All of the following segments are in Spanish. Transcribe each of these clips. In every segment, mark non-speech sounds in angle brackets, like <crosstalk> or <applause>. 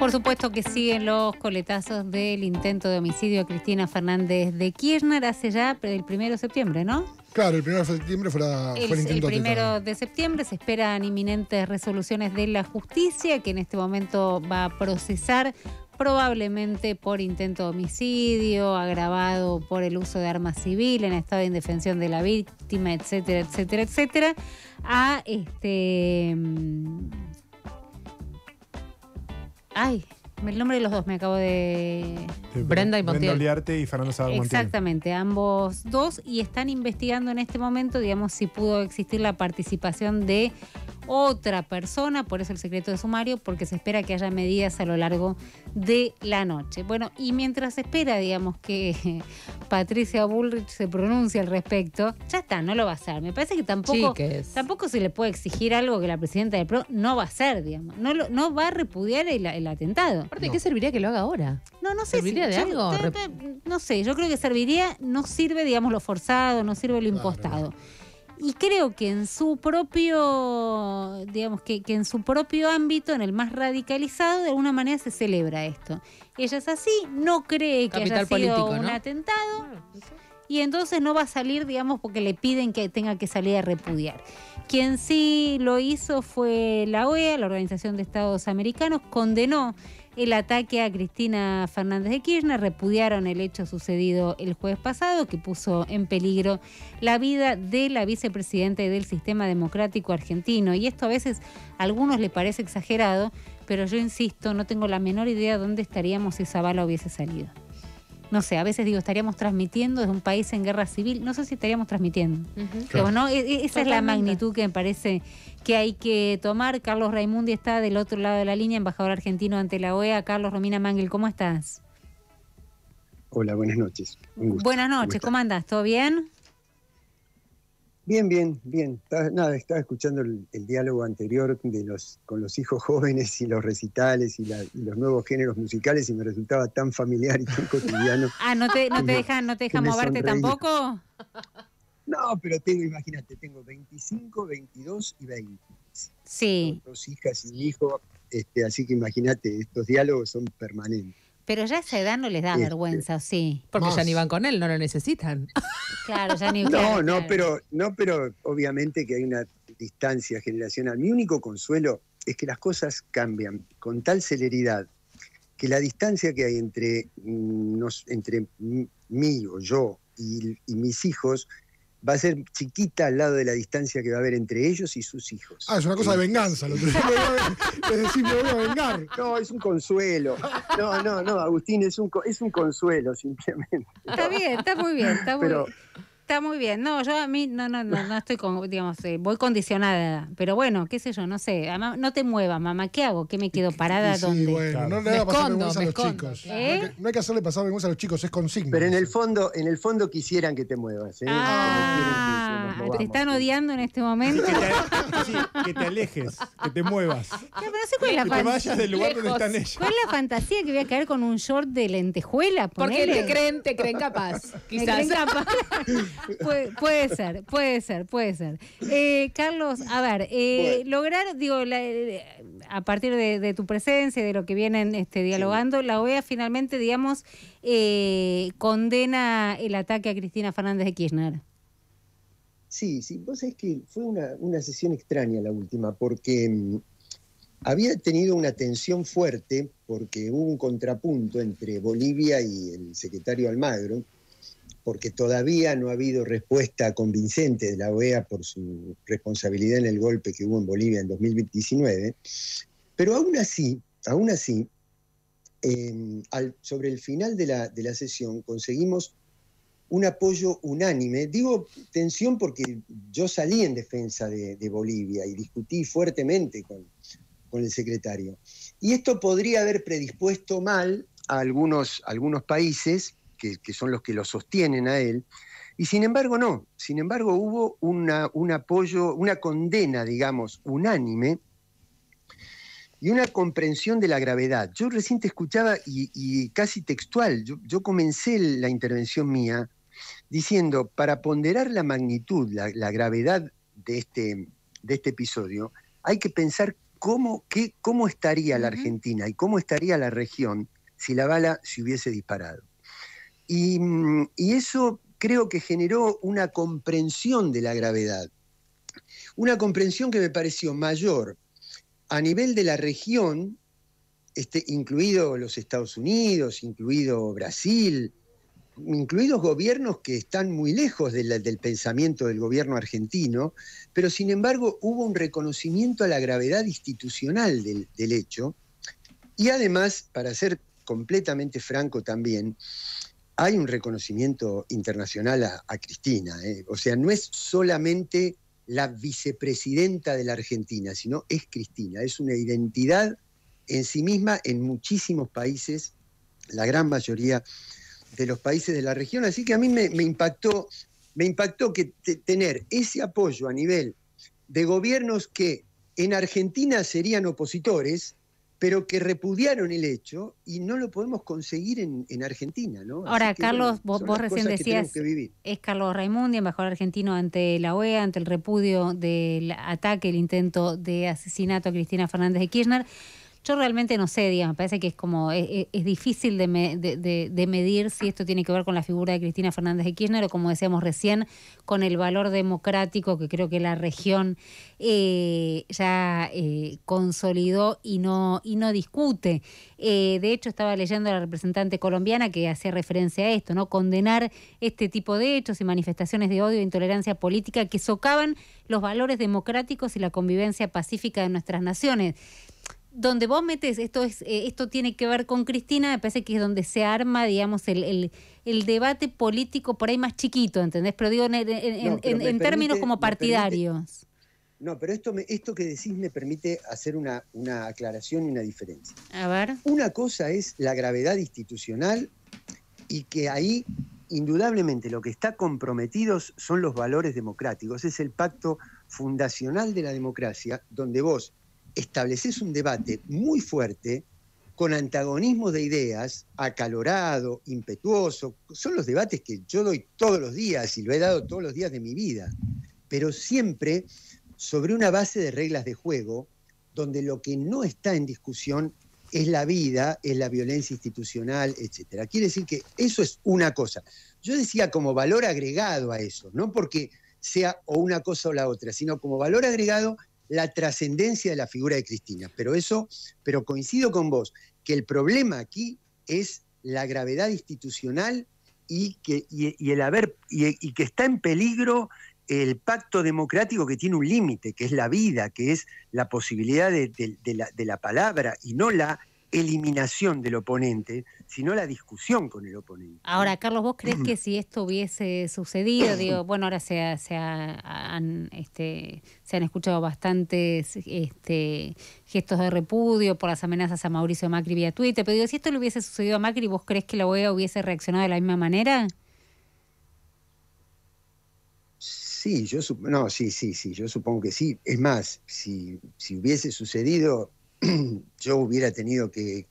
Por supuesto que siguen los coletazos del intento de homicidio a Cristina Fernández de Kirchner hace ya el primero de septiembre, ¿no? Claro, el primero de septiembre fue, el, fue el, intento. El primero de septiembre se esperan inminentes resoluciones de la justicia que en este momento va a procesar probablemente por intento de homicidio, agravado por el uso de armas civil en estado de indefensión de la víctima, etcétera, etcétera, etcétera, a este mm, Ay, el nombre de los dos me acabo de. Brenda y Montiel. Brenda Oliarte y Fernando Montiel. Exactamente, ambos dos. Y están investigando en este momento, digamos, si pudo existir la participación de otra persona, por eso el secreto de sumario, porque se espera que haya medidas a lo largo de la noche. Bueno, y mientras espera, digamos, que Patricia Bullrich se pronuncia al respecto, ya está, no lo va a hacer. Me parece que tampoco, tampoco se le puede exigir algo que la presidenta del PRO no va a hacer, digamos. No, no va a repudiar el, atentado. Aparte, ¿qué serviría que lo haga ahora? No, no sé. ¿Serviría de algo? no sé, yo creo que serviría, no sirve, digamos, lo forzado, no sirve lo impostado. Y creo que en su propio, digamos, que en su propio ámbito, en el más radicalizado, de alguna manera se celebra esto. Ella es así, no cree que haya sido un atentado. Ah, y entonces no va a salir, digamos, porque le piden que tenga que salir a repudiar. Quien sí lo hizo fue la OEA, la Organización de Estados Americanos, condenó el ataque a Cristina Fernández de Kirchner, repudiaron el hecho sucedido el jueves pasado que puso en peligro la vida de la vicepresidenta del sistema democrático argentino. Y esto a veces a algunos le parece exagerado, pero yo insisto, no tengo la menor idea dónde estaríamos si esa bala hubiese salido. No sé, a veces digo, estaríamos transmitiendo desde un país en guerra civil, no sé si estaríamos transmitiendo. E, e, esa es la magnitud que me parece que hay que tomar. Carlos Raimundi está del otro lado de la línea, embajador argentino ante la OEA. Carlos Romina Mangel, ¿cómo estás? Hola, buenas noches. Buenas noches, ¿cómo, ¿cómo andas? ¿Todo bien? Bien, bien, bien. Nada, estaba escuchando el, diálogo anterior de los, con los hijos <laughs> jóvenes y los recitales y, los nuevos géneros musicales y me resultaba tan familiar y tan <laughs> cotidiano. Ah, ¿no te, no deja, no te moverte tampoco? No, pero tengo, imagínate, tengo 25, 22 y 20. Sí. Dos hijas y hijo, este, así que imagínate, estos diálogos son permanentes. Pero ya a esa edad no les da este, vergüenza, sí? Porque ya ni van con él, no lo necesitan. <laughs> Claro, ya ni... No, no, Pero, no, pero obviamente que hay una distancia generacional. Mi único consuelo es que las cosas cambian con tal celeridad que la distancia que hay entre, mm, nos, entre mí o yo y mis hijos va a ser chiquita al lado de la distancia que va a haber entre ellos y sus hijos. Ah, es una cosa de venganza. Lo que <laughs> es decir, me voy vengar. No, es un consuelo. No, no, no, Agustín, es un, es un consuelo simplemente. Está bien, está muy bien, está muy bien está muy bien. No, yo a mí no, no, no, no estoy con, digamos, eh, voy condicionada. Pero bueno, qué sé yo, no sé. no te muevas, mamá, ¿qué hago? ¿Qué me quedo parada? Sí, Bueno, no le hagas pasar vergüenza a los chicos. ¿Eh? No, hay que, hacerle pasar vergüenza a los chicos, es consigna. Pero en el fondo, en el fondo quisieran que te muevas. ¿eh? Ah. Ah, te están odiando en este momento. Que te, alejes, que te muevas. cuál la que te vayas del lugar donde están ellos. ¿Cuál es la fantasía que voy a caer con un short de lentejuela? Porque te creen, te creen capaz, <laughs> quizás. <laughs> puede ser, puede ser, puede ser. Eh, Carlos, a ver, eh, lograr, digo, eh, a partir de, tu presencia y de lo que vienen este, dialogando, la OEA finalmente, digamos, condena el ataque a Cristina Fernández de Kirchner. Sí, sí, vos sabés que fue una, sesión extraña la última, porque mm, había tenido una tensión fuerte, porque hubo un contrapunto entre Bolivia y el secretario Almagro, porque todavía no ha habido respuesta convincente de la OEA por su responsabilidad en el golpe que hubo en Bolivia en 2019, pero aún así, aún así, em, sobre el final la, de la sesión conseguimos un apoyo unánime. Digo tensión porque yo salí en defensa de, Bolivia y discutí fuertemente con, el secretario. Y esto podría haber predispuesto mal a algunos, algunos países, que, son los que lo sostienen a él, y sin embargo no, sin embargo hubo una, un apoyo, una condena, digamos, unánime y una comprensión de la gravedad. Yo recién te escuchaba y, casi textual, yo, yo, comencé la intervención mía diciendo, para ponderar la magnitud, la, gravedad este, de este, episodio, hay que pensar cómo, cómo estaría la Argentina y cómo estaría la región si la bala se hubiese disparado. Mm, y, eso creo que generó una comprensión de la gravedad, una comprensión que me pareció mayor a nivel de la región, este, incluido los Estados Unidos, incluido Brasil, incluidos gobiernos que están muy lejos del pensamiento del gobierno argentino, pero sin embargo hubo un reconocimiento a la gravedad institucional del, hecho. Y además, para ser completamente franco también, hay un reconocimiento internacional a, Cristina. ¿eh? O sea, no es solamente la vicepresidenta de la Argentina, sino es Cristina. Es una identidad en sí misma en muchísimos países, la gran mayoría de los países de la región. Así que a mí me, impactó, me impactó que tener ese apoyo a nivel de gobiernos que en Argentina serían opositores, pero que repudiaron el hecho y no lo podemos conseguir en, Argentina, ¿no? Ahora, Carlos, vos, recién decías, es Carlos Raimundi, embajador argentino ante la OEA, ante el repudio del ataque, el intento de asesinato a Cristina Fernández de Kirchner. Yo realmente no sé, me parece que es como es, difícil de, medir si esto tiene que ver con la figura de Cristina Fernández de Kirchner o, como decíamos recién, con el valor democrático que creo que la región eh, ya eh, consolidó y no, y no discute. Eh, de hecho, estaba leyendo a la representante colombiana que hacía referencia a esto, ¿no? Condenar este tipo de hechos y manifestaciones de odio e intolerancia política que socavan los valores democráticos y la convivencia pacífica de nuestras naciones donde vos metes, esto es, eh, esto tiene que ver con Cristina, me parece que es donde se arma, digamos, el, debate político por ahí más chiquito, ¿entendés? Pero digo, en, en, términos como partidarios. no, pero esto, esto que decís me permite hacer una, una aclaración y una diferencia. A ver. Una cosa es la gravedad institucional y que ahí indudablemente lo que está comprometidos son los valores democráticos, es el pacto fundacional de la democracia, donde vos estableces un debate muy fuerte con antagonismo de ideas, acalorado, impetuoso. Son los debates que yo doy todos los días y lo he dado todos los días de mi vida, pero siempre sobre una base de reglas de juego donde lo que no está en discusión es la vida, es la violencia institucional, etcétera. Quiere decir que eso es una cosa. Yo decía como valor agregado a eso, no porque sea o una cosa o la otra, sino como valor agregado la trascendencia de la figura de Cristina. Pero eso, pero coincido con vos, que el problema aquí es la gravedad institucional y que, el haber, y, que está en peligro el pacto democrático que tiene un límite, que es la vida, que es la posibilidad de, la, palabra y no la eliminación del oponente, sino la discusión con el oponente. Ahora, Carlos, ¿vos crees que <clears throat> si esto hubiese sucedido, digo, bueno, ahora se, este, se, han, escuchado bastantes este, gestos de repudio por las amenazas a Mauricio Macri vía Twitter, pero digo, si esto le hubiese sucedido a Macri, ¿vos crees que la OEA hubiese reaccionado de la misma manera? Sí, yo no, sí, sí, sí, yo supongo que sí. Es más, si hubiese sucedido, <clears throat> yo hubiera tenido que,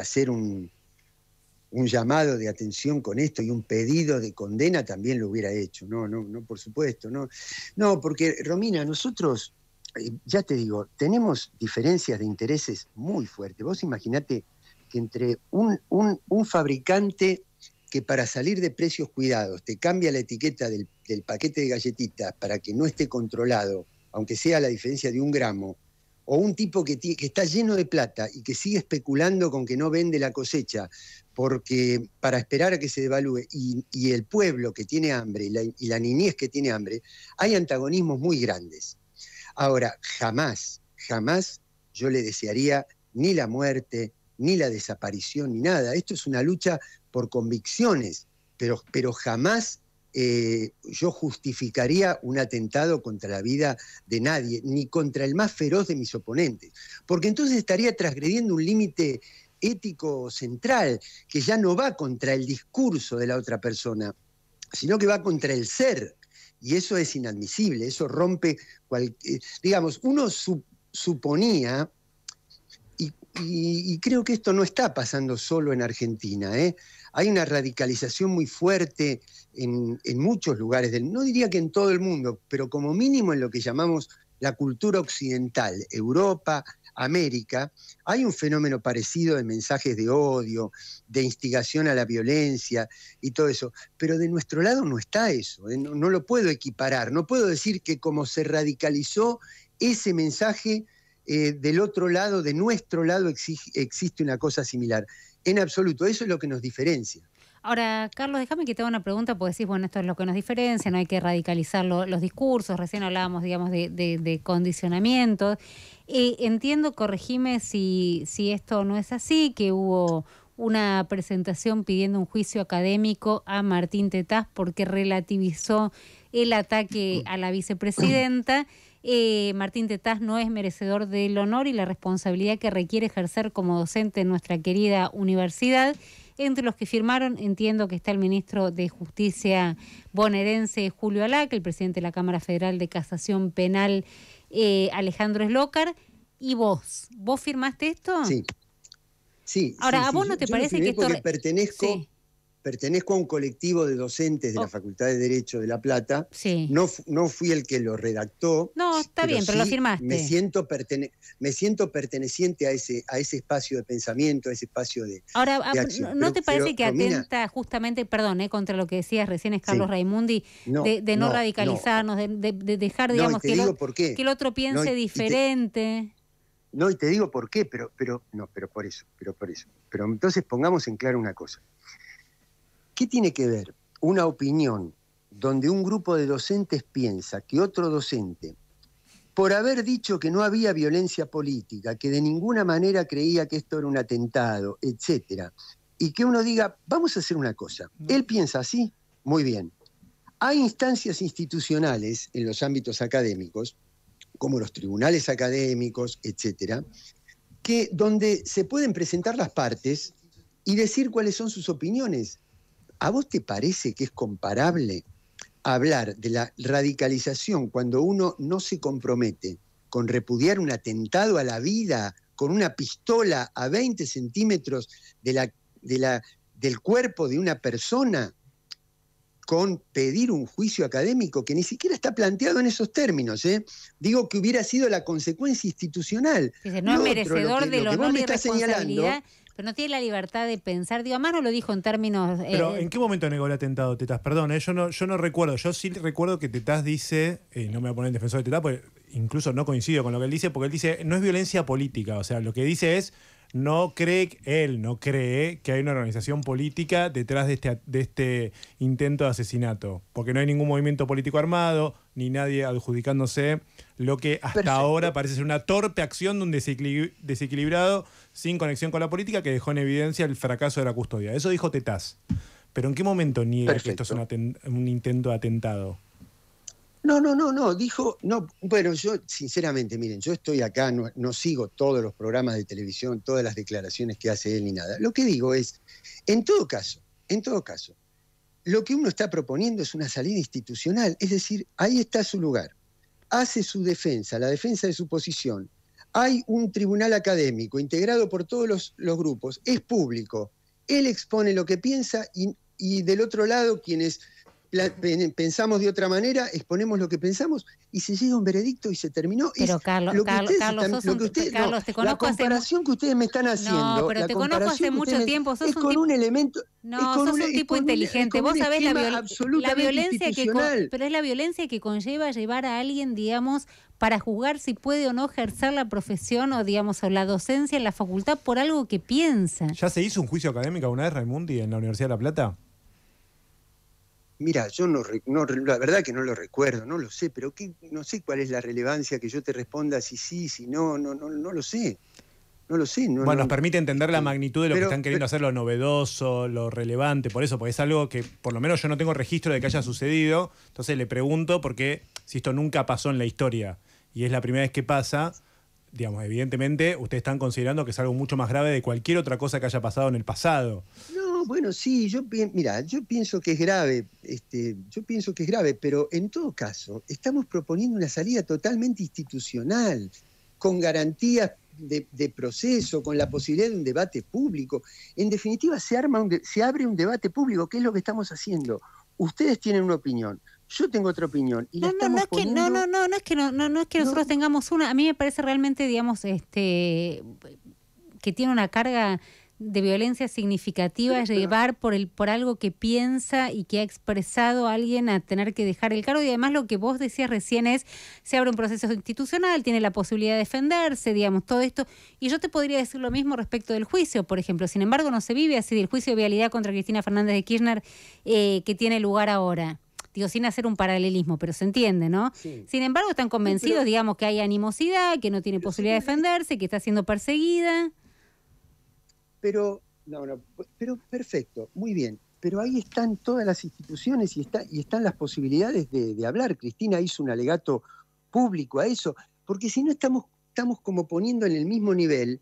hacer un, llamado de atención con esto y un pedido de condena también lo hubiera hecho. No, no, no, por supuesto, no. No, porque Romina, nosotros, eh, ya te digo, tenemos diferencias de intereses muy fuertes. Vos imaginate que entre un, fabricante que para salir de precios cuidados te cambia la etiqueta del, paquete de galletitas para que no esté controlado, aunque sea la diferencia de un gramo, o un tipo que, está lleno de plata y que sigue especulando con que no vende la cosecha porque para esperar a que se devalúe y, el pueblo que tiene hambre y la, niñez que tiene hambre, hay antagonismos muy grandes. Ahora, jamás, jamás yo le desearía ni la muerte, ni la desaparición, ni nada. Esto es una lucha por convicciones, pero, pero jamás eh, yo justificaría un atentado contra la vida de nadie, ni contra el más feroz de mis oponentes, porque entonces estaría transgrediendo un límite ético central que ya no va contra el discurso de la otra persona, sino que va contra el ser. Y eso es inadmisible, eso rompe cualquier... Eh, digamos, uno suponía, y, y, creo que esto no está pasando solo en Argentina, ¿eh? Hay una radicalización muy fuerte en, muchos lugares del no diría que en todo el mundo, pero como mínimo en lo que llamamos la cultura occidental, Europa, América, hay un fenómeno parecido de mensajes de odio, de instigación a la violencia y todo eso, pero de nuestro lado no está eso, eh, no, lo puedo equiparar, no puedo decir que como se radicalizó ese mensaje eh, del otro lado, de nuestro lado existe una cosa similar. En absoluto, eso es lo que nos diferencia. Ahora, Carlos, déjame que te haga una pregunta, porque decís, bueno, esto es lo que nos diferencia, no hay que radicalizar los discursos, recién hablábamos, digamos, de, condicionamiento eh, entiendo, corregime si, si esto no es así, que hubo una presentación pidiendo un juicio académico a Martín Tetaz porque relativizó el ataque a la vicepresidenta. Eh, Martín Tetaz no es merecedor del honor y la responsabilidad que requiere ejercer como docente en nuestra querida universidad. Entre los que firmaron, entiendo que está el ministro de Justicia bonaerense Julio que el presidente de la Cámara Federal de Casación Penal eh, Alejandro Eslócar, y vos. ¿Vos firmaste esto? Sí. Sí. Ahora, ¿a vos no te parece que esto... Pertenezco pertenezco a un colectivo de docentes de la oh. Facultad de Derecho de La Plata. No, no fui el que lo redactó. No, está bien, pero lo firmaste. Me siento, me siento perteneciente a ese, a ese espacio de pensamiento, a ese espacio de. Ahora, ah, ¿no te parece que atenta justamente, perdón, eh, contra lo que decías recién es Carlos Raimundi, de, no, radicalizarnos, De, dejar, digamos, que, el otro piense diferente? No, y te digo por qué, pero, pero, no, pero por eso, pero por eso. Pero entonces pongamos en claro una cosa. ¿Qué tiene que ver una opinión donde un grupo de docentes piensa que otro docente, por haber dicho que no había violencia política, que de ninguna manera creía que esto era un atentado, etcétera, y que uno diga, vamos a hacer una cosa, mm. él piensa así, muy bien. Hay instancias institucionales en los ámbitos académicos, como los tribunales académicos, etcétera, que donde se pueden presentar las partes y decir cuáles son sus opiniones ¿A vos te parece que es comparable hablar de la radicalización cuando uno no se compromete con repudiar un atentado a la vida con una pistola a 20 centímetros del cuerpo de una persona? con pedir un juicio académico que ni siquiera está planteado en esos términos. ¿eh? Digo que hubiera sido la consecuencia institucional. no es merecedor de lo, que pero no tiene la libertad de pensar. Digo, Amaro lo dijo en términos. Eh, pero ¿en qué momento negó el atentado Tetás? Perdón, eh, yo, no, yo no recuerdo. Yo sí recuerdo que Tetás dice, no me voy a poner el defensor de Tetás porque incluso no coincido con lo que él dice, porque él dice, no es violencia política. O sea, lo que dice es, no cree, él no cree que hay una organización política detrás este de este, intento de asesinato, porque no hay ningún movimiento político armado, ni nadie adjudicándose lo que hasta ahora parece ser una torpe acción de un desequilibrado sin conexión con la política que dejó en evidencia el fracaso de la custodia. Eso dijo Tetaz. Pero ¿en qué momento niega que esto es un, un intento de atentado? No, no, no, no, dijo, no, bueno, yo sinceramente, miren, yo estoy acá, no, sigo todos los programas de televisión, todas las declaraciones que hace él ni nada. Lo que digo es, en todo caso, en todo caso, lo que uno está proponiendo es una salida institucional, es decir, ahí está su lugar, hace su defensa, la defensa de su posición, hay un tribunal académico integrado por todos los, grupos, es público, él expone lo que piensa y del otro lado quienes pensamos de otra manera, exponemos lo que pensamos y se llega a un veredicto y se terminó. Pero Carlos, Carlos, ustedes Carlos, te conozco La comparación que ustedes me están haciendo. pero te conozco hace mucho tiempo. Sos es un con un elemento. No, sos un, tipo inteligente. Vos sabés la, violencia que. Pero es la violencia que conlleva llevar a alguien, digamos, para juzgar si puede o no ejercer la profesión o, digamos, o la docencia en la facultad por algo que piensa. ¿Ya se hizo un juicio académico una vez, Raimundi, en la Universidad de La Plata? Mira, yo no, la verdad que no lo recuerdo, no lo sé, pero no sé cuál es la relevancia que yo te responda si sí, si no, no, no, no lo sé. No lo sé. bueno, nos permite entender la magnitud de lo que están queriendo hacer, lo novedoso, lo relevante, por eso, porque es algo que por lo menos yo no tengo registro de que haya sucedido. Entonces le pregunto porque si esto nunca pasó en la historia y es la primera vez que pasa, digamos, evidentemente ustedes están considerando que es algo mucho más grave de cualquier otra cosa que haya pasado en el pasado. No, bueno, sí, yo mira, yo pienso que es grave, este, yo pienso que es grave, pero en todo caso, estamos proponiendo una salida totalmente institucional, con garantías de, proceso, con la posibilidad de un debate público. En definitiva, se, arma se abre un debate público, ¿Qué es lo que estamos haciendo. Ustedes tienen una opinión, yo tengo otra opinión. no, no, no, es que, no, no, no, es que nosotros tengamos una. A mí me parece realmente, digamos, este que tiene una carga de violencia significativa es llevar por el por algo que piensa y que ha expresado alguien a tener que dejar el cargo y además lo que vos decías recién es se abre un proceso institucional, tiene la posibilidad de defenderse, digamos, todo esto y yo te podría decir lo mismo respecto del juicio, por ejemplo, sin embargo no se vive así del juicio de vialidad contra Cristina Fernández de Kirchner eh, que tiene lugar ahora. Digo, sin hacer un paralelismo, pero se entiende, ¿no? Sin embargo, están convencidos, digamos, que hay animosidad, que no tiene posibilidad de defenderse, que está siendo perseguida pero, no, no, pero perfecto, muy bien. Pero ahí están todas las instituciones y, está, y están las posibilidades de, hablar. Cristina hizo un alegato público a eso, porque si no estamos, estamos como poniendo en el mismo nivel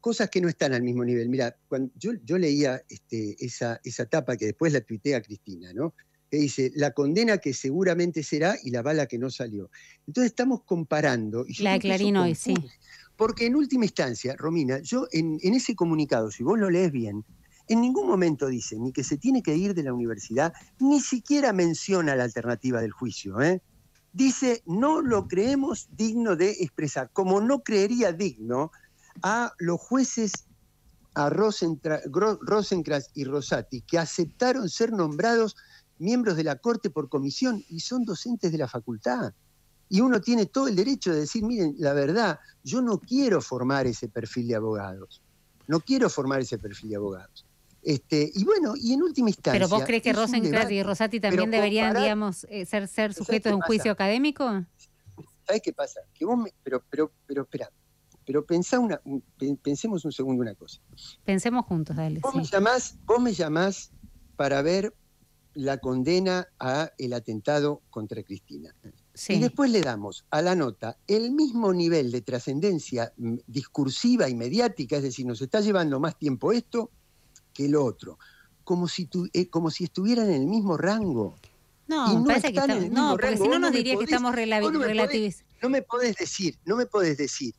cosas que no están al mismo nivel. Mira, cuando yo, yo leía este, esa, esa tapa que después la a Cristina, ¿no? dice la condena que seguramente será y la bala que no salió. Entonces estamos comparando. la de Clarín hoy, sí. Porque en última instancia, Romina, yo en, ese comunicado, si vos lo lees bien, en ningún momento dice ni que se tiene que ir de la universidad, ni siquiera menciona la alternativa del juicio. ¿eh? Dice, no lo creemos digno de expresar, como no creería digno a los jueces, a Rosencrantz y Rosati, que aceptaron ser nombrados miembros de la Corte por comisión y son docentes de la facultad. Y uno tiene todo el derecho de decir, miren, la verdad, yo no quiero formar ese perfil de abogados. No quiero formar ese perfil de abogados. Este, y bueno, y en última instancia. ¿Pero vos crees que Rosencrantz y Rosati también deberían, digamos, eh, ser, ser sujetos de un juicio académico? ¿Sabes qué pasa? Que vos pero, pero, pero, espera. Pero pensá una, pensemos un segundo una cosa. Pensemos juntos, dale. vos me llamás para ver la condena a el atentado contra Cristina. Y después le damos a la nota el mismo nivel de trascendencia mm, discursiva y mediática, es decir, nos está llevando más tiempo esto que lo otro, como si, eh, como si estuvieran en el mismo rango. No, no no, porque si no nos diría que estamos relativizados. No, me puedes decir, no me podés decir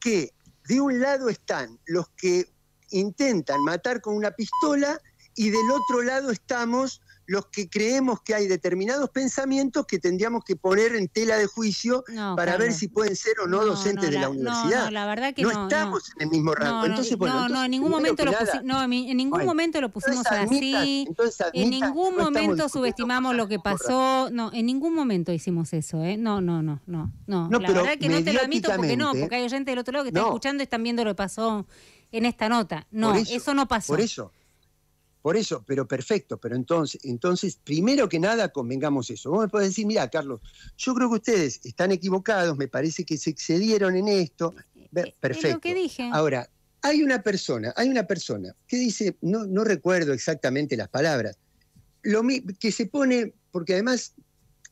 que de un lado están los que intentan matar con una pistola y del otro lado estamos los que creemos que hay determinados pensamientos que tendríamos que poner en tela de juicio para ver si pueden ser o no, docentes de la, universidad. No, la verdad que no. estamos en el mismo rango. entonces, no, en ningún momento lo pusimos, en ningún momento lo pusimos así. en ningún momento subestimamos lo que pasó. No, en ningún momento hicimos eso, ¿eh? No, no, no, no. la verdad que no te lo admito porque no, porque hay gente del otro lado que está escuchando y están viendo lo que pasó en esta nota. No, eso no pasó. Por eso. Por eso, pero perfecto, pero entonces, entonces, primero que nada, convengamos eso. Vos me podés decir, mira, Carlos, yo creo que ustedes están equivocados, me parece que se excedieron en esto. Eh, eh, perfecto. Ahora, hay una persona, hay una persona que dice, no, no recuerdo exactamente las palabras, lo, que se pone, porque además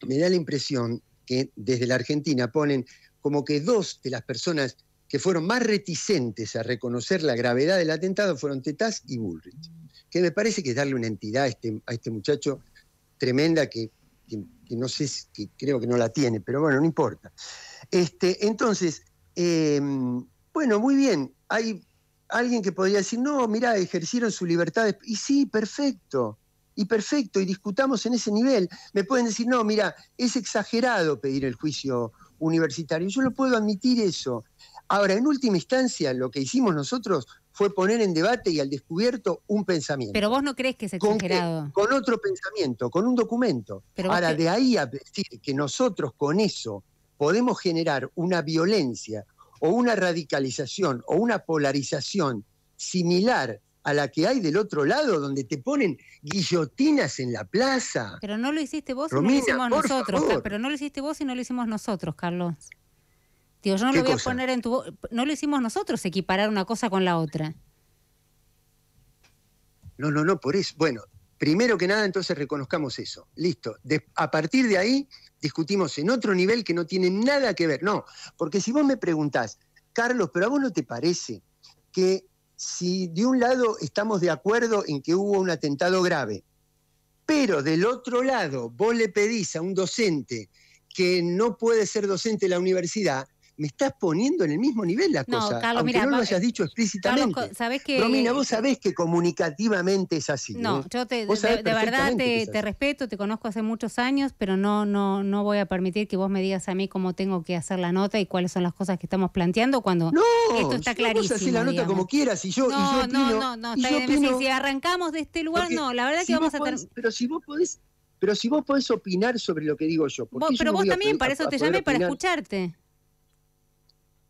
me da la impresión que desde la Argentina ponen como que dos de las personas que fueron más reticentes a reconocer la gravedad del atentado fueron Tetaz y Bullrich, que me parece que es darle una entidad a este, este muchacho tremenda que, no sé, creo que no la tiene, pero bueno, no importa. Este, entonces, em, bueno, muy bien, hay alguien que podría decir, no, mira ejercieron su libertad, y sí, perfecto, y perfecto, y discutamos en ese nivel. Me pueden decir, no, mira, es exagerado pedir el juicio universitario. Yo no puedo admitir eso. Ahora, en última instancia, lo que hicimos nosotros fue poner en debate y al descubierto un pensamiento. Pero vos no crees que es exagerado. Con, otro pensamiento, con un documento. Pero Ahora, de ahí a decir que nosotros con eso podemos generar una violencia o una radicalización o una polarización similar a la que hay del otro lado, donde te ponen guillotinas en la plaza. Pero no lo hiciste vos no lo hicimos nosotros. Pero no lo hiciste vos y no lo hicimos nosotros, Carlos yo no lo voy a poner en tu... No lo hicimos nosotros equiparar una cosa con la otra. No, no, no, por eso. Bueno, primero que nada, entonces reconozcamos eso. Listo. a partir de ahí, discutimos en otro nivel que no tiene nada que ver. No, porque si vos me preguntás, Carlos, pero a vos no te parece que si de un lado estamos de acuerdo en que hubo un atentado grave, pero del otro lado vos le pedís a un docente que no puede ser docente en la universidad, me estás poniendo en el mismo nivel la cosa. No, no lo hayas dicho explícitamente. que... Romina, vos sabés que comunicativamente es así. No, ¿eh? yo te, de, verdad te, respeto, te conozco hace muchos años, pero no, no, no voy a permitir que vos me digas a mí cómo tengo que hacer la nota y cuáles son las cosas que estamos planteando cuando no, esto está clarísimo. No, vos hacés la nota como quieras y yo, no, y No, no, no, si arrancamos de este lugar, no, la verdad que vamos a tener... pero si vos podés... Pero si vos podés opinar sobre lo que digo yo. pero vos también, para eso te llamé, para escucharte.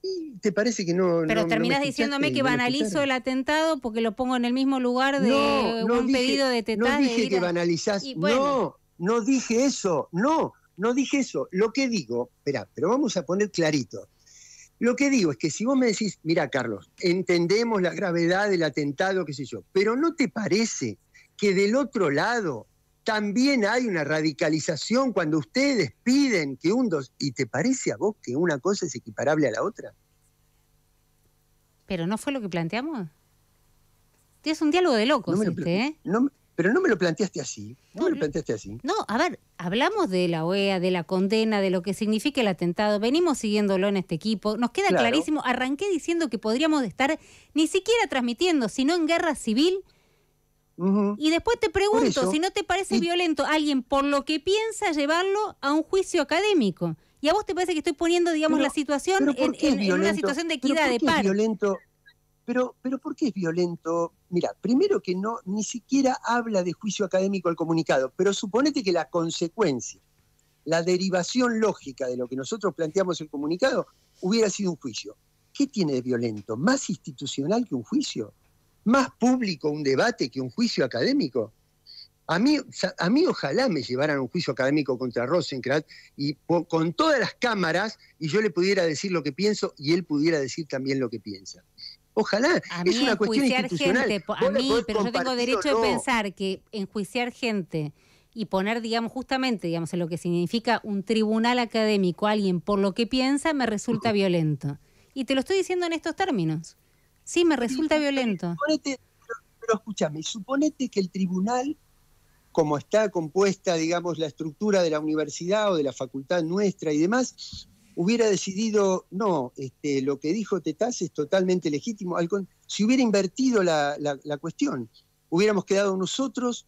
¿Y te parece que no? Pero terminás diciéndome que banalizo el atentado porque lo pongo en el mismo lugar de un pedido de tetán? No dije que banalizás. No, no dije eso. No, no dije eso. Lo que digo, espera, pero vamos a poner clarito. Lo que digo es que si vos me decís, mira Carlos, entendemos la gravedad del atentado, qué sé yo, pero ¿no te parece que del otro lado también hay una radicalización cuando ustedes piden que un dos... ¿Y te parece a vos que una cosa es equiparable a la otra? ¿Pero no fue lo que planteamos? Es un diálogo de locos no este, ¿eh? pero no me lo planteaste así. No, me lo planteaste así. No, a ver, hablamos de la OEA, de la condena, de lo que significa el atentado. Venimos siguiéndolo en este equipo. Nos queda clarísimo. Arranqué diciendo que podríamos estar ni siquiera transmitiendo, sino en guerra civil y después te pregunto, si no te parece violento alguien por lo que piensa llevarlo a un juicio académico. Y a vos te parece que estoy poniendo, digamos, la situación en, una situación de equidad de par. Es violento? Pero, pero ¿por qué es violento? Mira, primero que no, ni siquiera habla de juicio académico el comunicado, pero suponete que la consecuencia, la derivación lógica de lo que nosotros planteamos el comunicado, hubiera sido un juicio. ¿Qué tiene de violento? ¿Más institucional que un juicio? más público un debate que un juicio académico. A mí, a mí ojalá me llevaran un juicio académico contra Rosenkrantz y con todas las cámaras y yo le pudiera decir lo que pienso y él pudiera decir también lo que piensa. Ojalá, es una cuestión institucional. a mí, pero yo tengo derecho de pensar que enjuiciar gente y poner, digamos, justamente, digamos, en lo que significa un tribunal académico a alguien por lo que piensa me resulta <laughs> violento. Y te lo estoy diciendo en estos términos. Sí, me resulta violento. pero, escúchame, suponete que el tribunal, como está compuesta, digamos, la estructura de la universidad o de la facultad nuestra y demás, hubiera decidido, no, este, lo que dijo Tetaz es totalmente legítimo, si hubiera invertido la, cuestión, hubiéramos quedado nosotros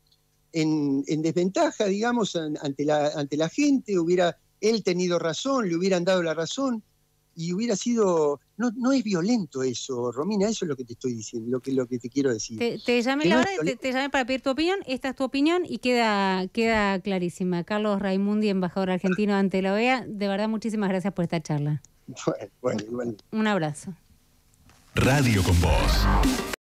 en, desventaja, digamos, ante la, ante la gente, hubiera él tenido razón, le hubieran dado la razón, y hubiera sido no, es violento eso, Romina, eso es lo que te estoy diciendo, lo que, lo que te quiero decir. Te, llamé te, llamé para pedir tu opinión, esta es tu opinión y queda, queda clarísima. Carlos Raimundi, embajador argentino ante la OEA, de verdad muchísimas gracias por esta charla. <laughs> Un abrazo. Radio con vos.